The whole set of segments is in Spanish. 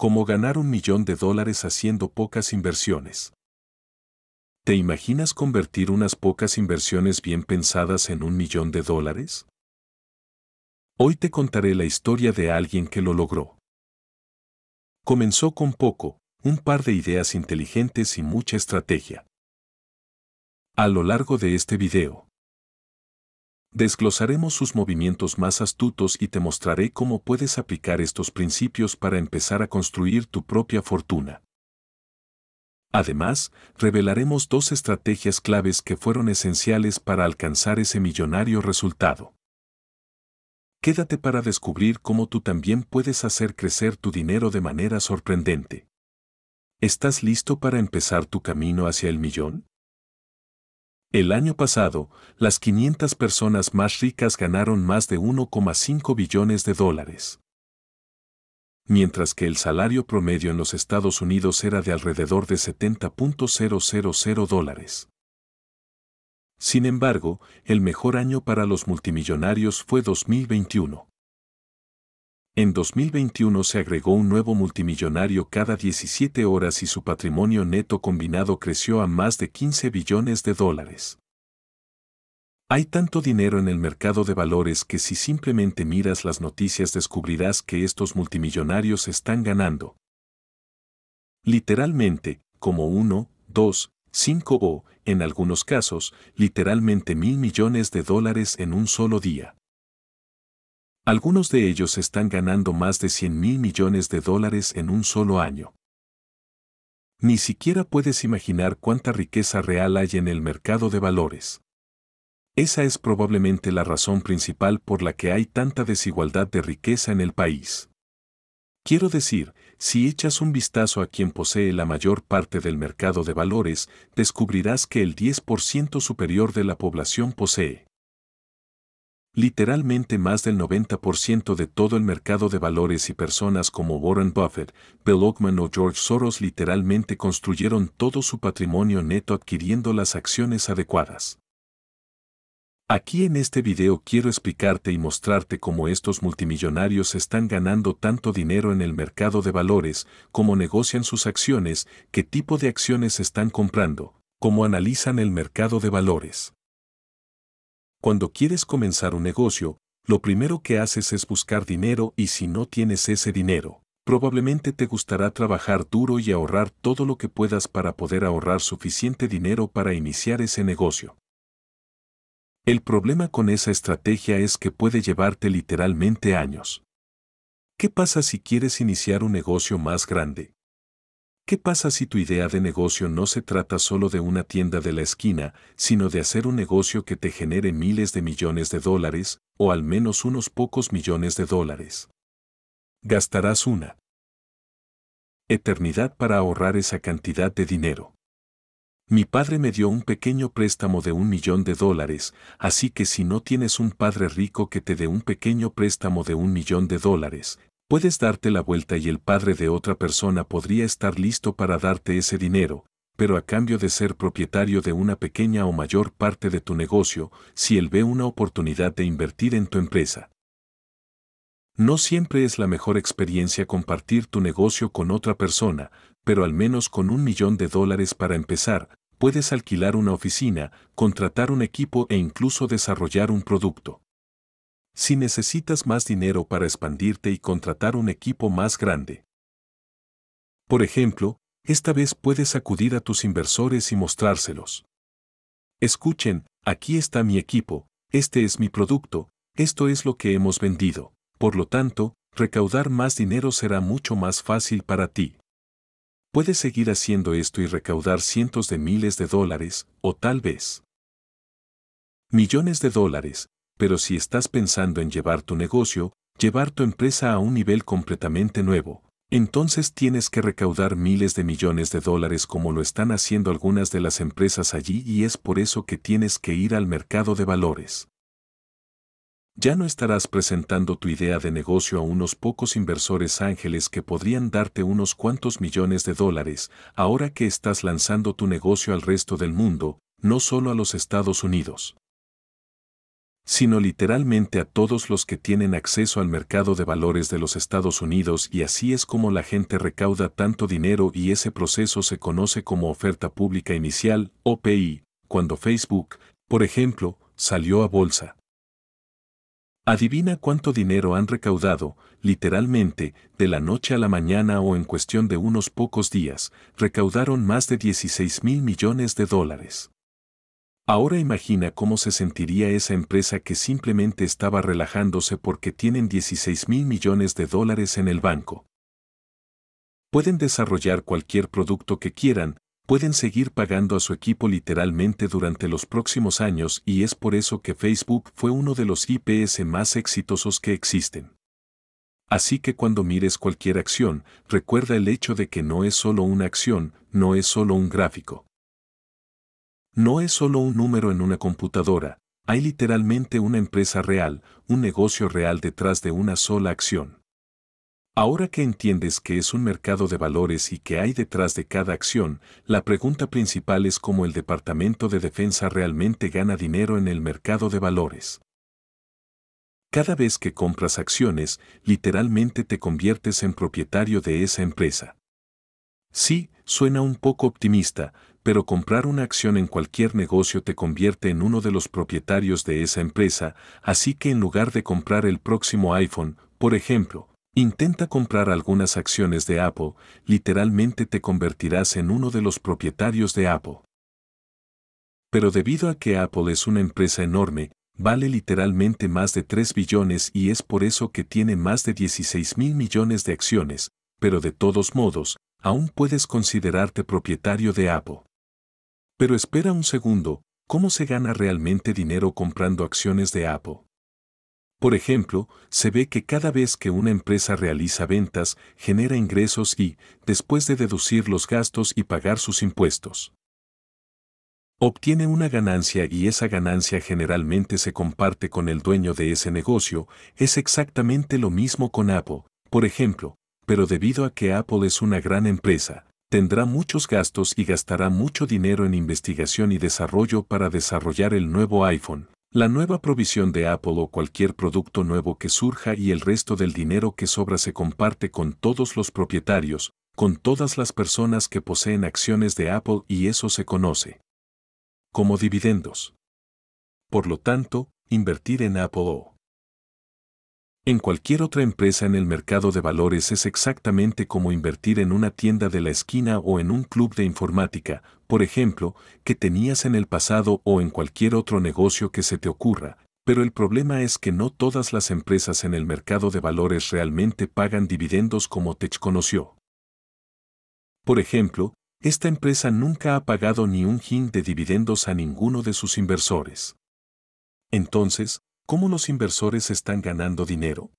Cómo ganar un millón de dólares haciendo pocas inversiones. ¿Te imaginas convertir unas pocas inversiones bien pensadas en un millón de dólares? Hoy te contaré la historia de alguien que lo logró. Comenzó con poco, un par de ideas inteligentes y mucha estrategia. A lo largo de este video, Desglosaremos sus movimientos más astutos y te mostraré cómo puedes aplicar estos principios para empezar a construir tu propia fortuna. Además, revelaremos dos estrategias claves que fueron esenciales para alcanzar ese millonario resultado. Quédate para descubrir cómo tú también puedes hacer crecer tu dinero de manera sorprendente. ¿Estás listo para empezar tu camino hacia el millón? El año pasado, las 500 personas más ricas ganaron más de 1,5 billones de dólares. Mientras que el salario promedio en los Estados Unidos era de alrededor de 70.000 dólares. Sin embargo, el mejor año para los multimillonarios fue 2021. En 2021 se agregó un nuevo multimillonario cada 17 horas y su patrimonio neto combinado creció a más de 15 billones de dólares. Hay tanto dinero en el mercado de valores que si simplemente miras las noticias descubrirás que estos multimillonarios están ganando. Literalmente, como 1, 2, 5 o, en algunos casos, literalmente mil millones de dólares en un solo día. Algunos de ellos están ganando más de 100 mil millones de dólares en un solo año. Ni siquiera puedes imaginar cuánta riqueza real hay en el mercado de valores. Esa es probablemente la razón principal por la que hay tanta desigualdad de riqueza en el país. Quiero decir, si echas un vistazo a quien posee la mayor parte del mercado de valores, descubrirás que el 10% superior de la población posee Literalmente más del 90% de todo el mercado de valores y personas como Warren Buffett, Bill Ackman o George Soros literalmente construyeron todo su patrimonio neto adquiriendo las acciones adecuadas. Aquí en este video quiero explicarte y mostrarte cómo estos multimillonarios están ganando tanto dinero en el mercado de valores, cómo negocian sus acciones, qué tipo de acciones están comprando, cómo analizan el mercado de valores. Cuando quieres comenzar un negocio, lo primero que haces es buscar dinero y si no tienes ese dinero, probablemente te gustará trabajar duro y ahorrar todo lo que puedas para poder ahorrar suficiente dinero para iniciar ese negocio. El problema con esa estrategia es que puede llevarte literalmente años. ¿Qué pasa si quieres iniciar un negocio más grande? ¿Qué pasa si tu idea de negocio no se trata solo de una tienda de la esquina, sino de hacer un negocio que te genere miles de millones de dólares, o al menos unos pocos millones de dólares? Gastarás una eternidad para ahorrar esa cantidad de dinero. Mi padre me dio un pequeño préstamo de un millón de dólares, así que si no tienes un padre rico que te dé un pequeño préstamo de un millón de dólares, Puedes darte la vuelta y el padre de otra persona podría estar listo para darte ese dinero, pero a cambio de ser propietario de una pequeña o mayor parte de tu negocio, si él ve una oportunidad de invertir en tu empresa. No siempre es la mejor experiencia compartir tu negocio con otra persona, pero al menos con un millón de dólares para empezar, puedes alquilar una oficina, contratar un equipo e incluso desarrollar un producto si necesitas más dinero para expandirte y contratar un equipo más grande. Por ejemplo, esta vez puedes acudir a tus inversores y mostrárselos. Escuchen, aquí está mi equipo, este es mi producto, esto es lo que hemos vendido. Por lo tanto, recaudar más dinero será mucho más fácil para ti. Puedes seguir haciendo esto y recaudar cientos de miles de dólares, o tal vez millones de dólares, pero si estás pensando en llevar tu negocio, llevar tu empresa a un nivel completamente nuevo, entonces tienes que recaudar miles de millones de dólares como lo están haciendo algunas de las empresas allí y es por eso que tienes que ir al mercado de valores. Ya no estarás presentando tu idea de negocio a unos pocos inversores ángeles que podrían darte unos cuantos millones de dólares ahora que estás lanzando tu negocio al resto del mundo, no solo a los Estados Unidos sino literalmente a todos los que tienen acceso al mercado de valores de los Estados Unidos y así es como la gente recauda tanto dinero y ese proceso se conoce como oferta pública inicial, OPI, cuando Facebook, por ejemplo, salió a bolsa. Adivina cuánto dinero han recaudado, literalmente, de la noche a la mañana o en cuestión de unos pocos días, recaudaron más de 16 mil millones de dólares. Ahora imagina cómo se sentiría esa empresa que simplemente estaba relajándose porque tienen 16 mil millones de dólares en el banco. Pueden desarrollar cualquier producto que quieran, pueden seguir pagando a su equipo literalmente durante los próximos años y es por eso que Facebook fue uno de los IPS más exitosos que existen. Así que cuando mires cualquier acción, recuerda el hecho de que no es solo una acción, no es solo un gráfico. No es solo un número en una computadora, hay literalmente una empresa real, un negocio real detrás de una sola acción. Ahora que entiendes que es un mercado de valores y que hay detrás de cada acción, la pregunta principal es cómo el Departamento de Defensa realmente gana dinero en el mercado de valores. Cada vez que compras acciones, literalmente te conviertes en propietario de esa empresa. Sí, suena un poco optimista, pero comprar una acción en cualquier negocio te convierte en uno de los propietarios de esa empresa, así que en lugar de comprar el próximo iPhone, por ejemplo, intenta comprar algunas acciones de Apple, literalmente te convertirás en uno de los propietarios de Apple. Pero debido a que Apple es una empresa enorme, vale literalmente más de 3 billones y es por eso que tiene más de 16 mil millones de acciones, pero de todos modos, aún puedes considerarte propietario de Apple. Pero espera un segundo, ¿cómo se gana realmente dinero comprando acciones de Apple? Por ejemplo, se ve que cada vez que una empresa realiza ventas, genera ingresos y, después de deducir los gastos y pagar sus impuestos, obtiene una ganancia y esa ganancia generalmente se comparte con el dueño de ese negocio, es exactamente lo mismo con Apple, por ejemplo, pero debido a que Apple es una gran empresa, tendrá muchos gastos y gastará mucho dinero en investigación y desarrollo para desarrollar el nuevo iPhone, la nueva provisión de Apple o cualquier producto nuevo que surja y el resto del dinero que sobra se comparte con todos los propietarios, con todas las personas que poseen acciones de Apple y eso se conoce como dividendos. Por lo tanto, invertir en Apple o en cualquier otra empresa en el mercado de valores es exactamente como invertir en una tienda de la esquina o en un club de informática, por ejemplo, que tenías en el pasado o en cualquier otro negocio que se te ocurra, pero el problema es que no todas las empresas en el mercado de valores realmente pagan dividendos como Tech conoció. Por ejemplo, esta empresa nunca ha pagado ni un hin de dividendos a ninguno de sus inversores. Entonces, cómo los inversores están ganando dinero.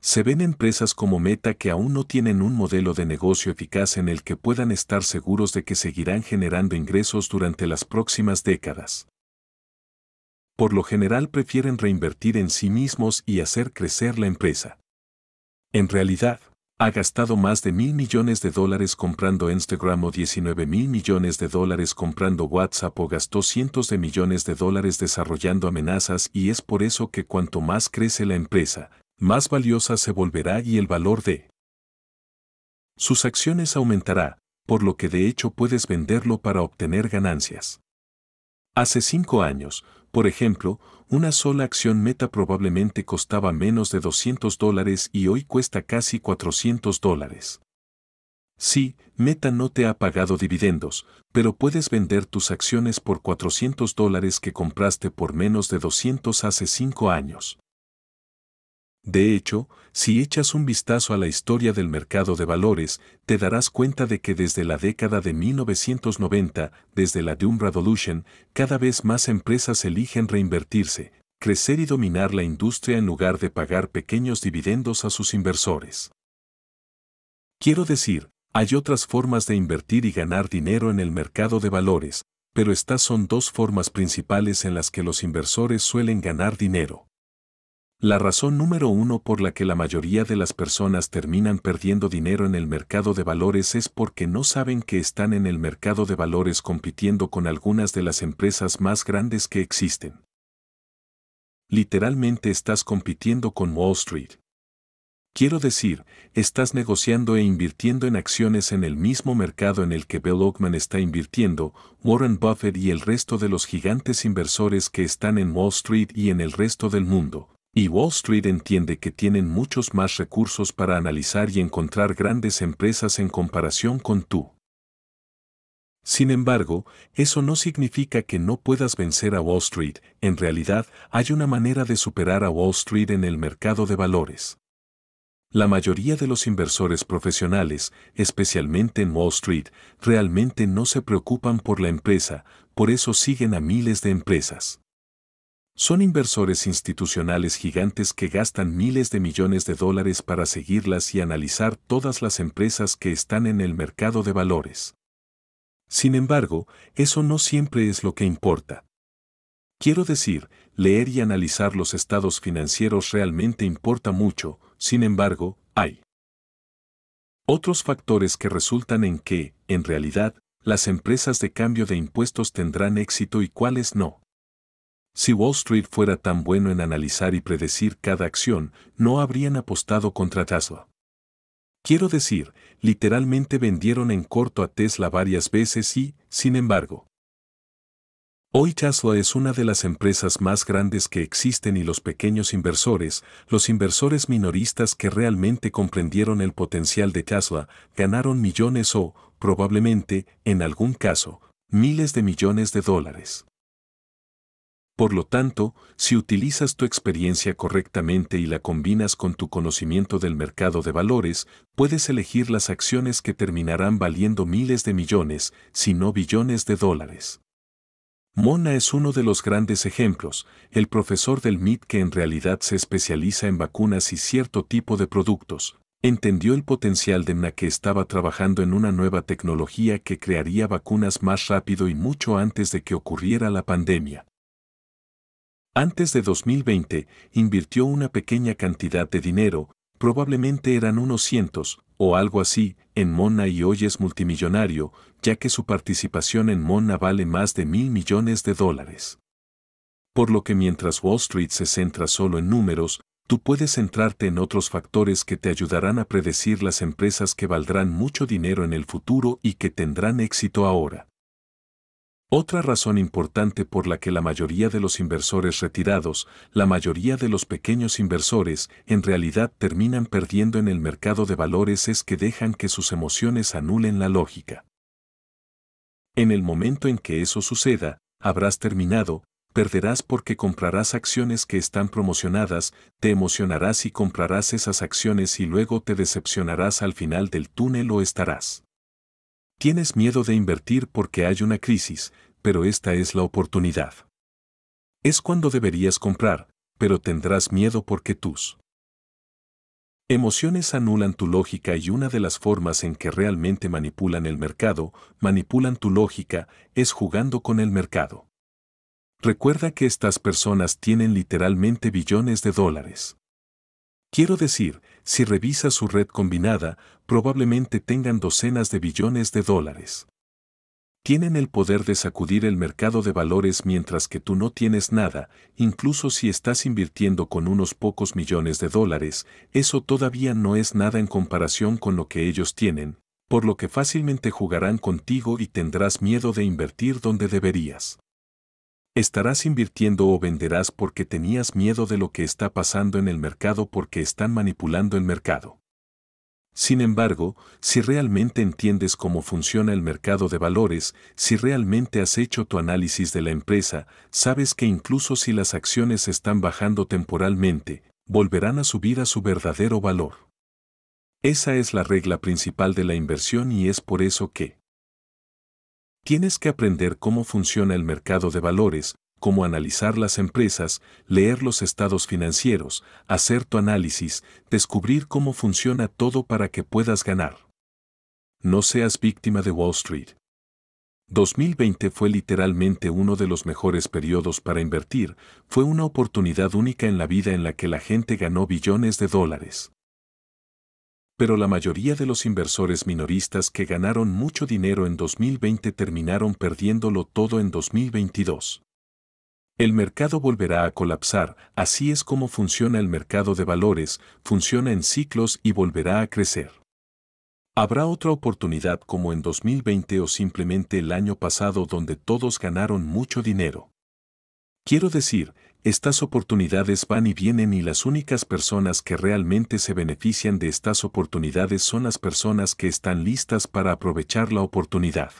Se ven empresas como Meta que aún no tienen un modelo de negocio eficaz en el que puedan estar seguros de que seguirán generando ingresos durante las próximas décadas. Por lo general prefieren reinvertir en sí mismos y hacer crecer la empresa. En realidad, ha gastado más de mil millones de dólares comprando Instagram o 19 mil millones de dólares comprando WhatsApp o gastó cientos de millones de dólares desarrollando amenazas y es por eso que cuanto más crece la empresa, más valiosa se volverá y el valor de sus acciones aumentará, por lo que de hecho puedes venderlo para obtener ganancias. Hace cinco años, por ejemplo, una sola acción meta probablemente costaba menos de 200 dólares y hoy cuesta casi 400 dólares. Sí, Meta no te ha pagado dividendos, pero puedes vender tus acciones por 400 dólares que compraste por menos de 200 hace 5 años. De hecho, si echas un vistazo a la historia del mercado de valores, te darás cuenta de que desde la década de 1990, desde la Doom Revolution, cada vez más empresas eligen reinvertirse, crecer y dominar la industria en lugar de pagar pequeños dividendos a sus inversores. Quiero decir, hay otras formas de invertir y ganar dinero en el mercado de valores, pero estas son dos formas principales en las que los inversores suelen ganar dinero. La razón número uno por la que la mayoría de las personas terminan perdiendo dinero en el mercado de valores es porque no saben que están en el mercado de valores compitiendo con algunas de las empresas más grandes que existen. Literalmente estás compitiendo con Wall Street. Quiero decir, estás negociando e invirtiendo en acciones en el mismo mercado en el que Bill Oakman está invirtiendo, Warren Buffett y el resto de los gigantes inversores que están en Wall Street y en el resto del mundo, y Wall Street entiende que tienen muchos más recursos para analizar y encontrar grandes empresas en comparación con tú. Sin embargo, eso no significa que no puedas vencer a Wall Street, en realidad hay una manera de superar a Wall Street en el mercado de valores. La mayoría de los inversores profesionales, especialmente en Wall Street, realmente no se preocupan por la empresa, por eso siguen a miles de empresas. Son inversores institucionales gigantes que gastan miles de millones de dólares para seguirlas y analizar todas las empresas que están en el mercado de valores. Sin embargo, eso no siempre es lo que importa. Quiero decir, leer y analizar los estados financieros realmente importa mucho, sin embargo, hay otros factores que resultan en que, en realidad, las empresas de cambio de impuestos tendrán éxito y cuáles no. Si Wall Street fuera tan bueno en analizar y predecir cada acción, no habrían apostado contra Tesla. Quiero decir, literalmente vendieron en corto a Tesla varias veces y, sin embargo, Hoy Tesla es una de las empresas más grandes que existen y los pequeños inversores, los inversores minoristas que realmente comprendieron el potencial de Tesla, ganaron millones o, probablemente, en algún caso, miles de millones de dólares. Por lo tanto, si utilizas tu experiencia correctamente y la combinas con tu conocimiento del mercado de valores, puedes elegir las acciones que terminarán valiendo miles de millones, si no billones de dólares. Mona es uno de los grandes ejemplos, el profesor del MIT que en realidad se especializa en vacunas y cierto tipo de productos, entendió el potencial de Mna que estaba trabajando en una nueva tecnología que crearía vacunas más rápido y mucho antes de que ocurriera la pandemia antes de 2020, invirtió una pequeña cantidad de dinero, probablemente eran unos cientos, o algo así, en Mona y hoy es multimillonario, ya que su participación en Mona vale más de mil millones de dólares. Por lo que mientras Wall Street se centra solo en números, tú puedes centrarte en otros factores que te ayudarán a predecir las empresas que valdrán mucho dinero en el futuro y que tendrán éxito ahora. Otra razón importante por la que la mayoría de los inversores retirados, la mayoría de los pequeños inversores, en realidad terminan perdiendo en el mercado de valores es que dejan que sus emociones anulen la lógica. En el momento en que eso suceda, habrás terminado, perderás porque comprarás acciones que están promocionadas, te emocionarás y comprarás esas acciones y luego te decepcionarás al final del túnel o estarás Tienes miedo de invertir porque hay una crisis, pero esta es la oportunidad. Es cuando deberías comprar, pero tendrás miedo porque tus emociones anulan tu lógica y una de las formas en que realmente manipulan el mercado, manipulan tu lógica, es jugando con el mercado. Recuerda que estas personas tienen literalmente billones de dólares. Quiero decir, si revisas su red combinada, probablemente tengan docenas de billones de dólares. Tienen el poder de sacudir el mercado de valores mientras que tú no tienes nada, incluso si estás invirtiendo con unos pocos millones de dólares, eso todavía no es nada en comparación con lo que ellos tienen, por lo que fácilmente jugarán contigo y tendrás miedo de invertir donde deberías. Estarás invirtiendo o venderás porque tenías miedo de lo que está pasando en el mercado porque están manipulando el mercado. Sin embargo, si realmente entiendes cómo funciona el mercado de valores, si realmente has hecho tu análisis de la empresa, sabes que incluso si las acciones están bajando temporalmente, volverán a subir a su verdadero valor. Esa es la regla principal de la inversión y es por eso que Tienes que aprender cómo funciona el mercado de valores, cómo analizar las empresas, leer los estados financieros, hacer tu análisis, descubrir cómo funciona todo para que puedas ganar. No seas víctima de Wall Street. 2020 fue literalmente uno de los mejores periodos para invertir, fue una oportunidad única en la vida en la que la gente ganó billones de dólares pero la mayoría de los inversores minoristas que ganaron mucho dinero en 2020 terminaron perdiéndolo todo en 2022. El mercado volverá a colapsar, así es como funciona el mercado de valores, funciona en ciclos y volverá a crecer. Habrá otra oportunidad como en 2020 o simplemente el año pasado donde todos ganaron mucho dinero. Quiero decir, estas oportunidades van y vienen y las únicas personas que realmente se benefician de estas oportunidades son las personas que están listas para aprovechar la oportunidad.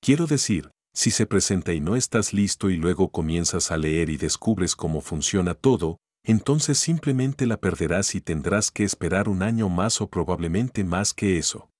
Quiero decir, si se presenta y no estás listo y luego comienzas a leer y descubres cómo funciona todo, entonces simplemente la perderás y tendrás que esperar un año más o probablemente más que eso.